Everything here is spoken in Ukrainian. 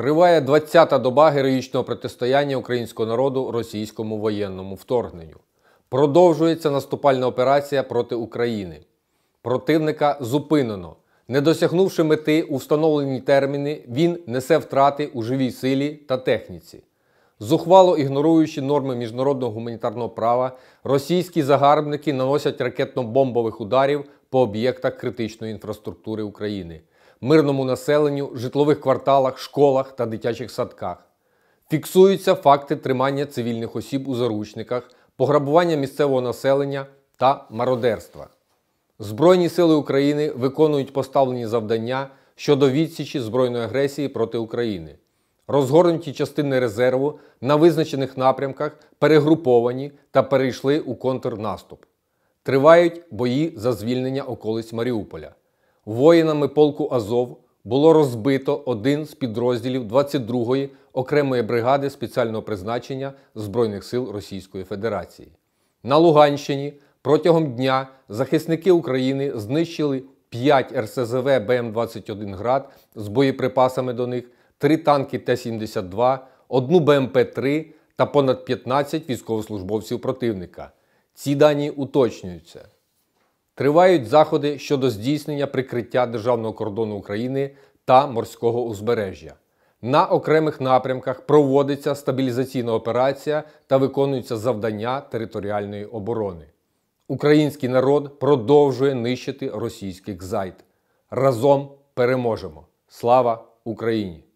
Триває 20-та доба героїчного протистояння українського народу російському воєнному вторгненню. Продовжується наступальна операція проти України. Противника зупинено. Не досягнувши мети у встановлені терміни, він несе втрати у живій силі та техніці. Зухвало ігноруючи норми міжнародного гуманітарного права, російські загарбники наносять ракетно-бомбових ударів по об'єктах критичної інфраструктури України мирному населенню, житлових кварталах, школах та дитячих садках. Фіксуються факти тримання цивільних осіб у заручниках, пограбування місцевого населення та мародерства. Збройні сили України виконують поставлені завдання щодо відсічі збройної агресії проти України. Розгорнуті частини резерву на визначених напрямках перегруповані та перейшли у контрнаступ. Тривають бої за звільнення околиць Маріуполя воїнами полку Азов було розбито один з підрозділів 22-ї окремої бригади спеціального призначення Збройних сил Російської Федерації. На Луганщині протягом дня захисники України знищили 5 РСЗВ БМ-21 град з боєприпасами до них, 3 танки Т-72, одну БМП-3 та понад 15 військовослужбовців противника. Ці дані уточнюються. Тривають заходи щодо здійснення прикриття державного кордону України та морського узбережжя. На окремих напрямках проводиться стабілізаційна операція та виконуються завдання територіальної оборони. Український народ продовжує нищити російських зайд. Разом переможемо! Слава Україні!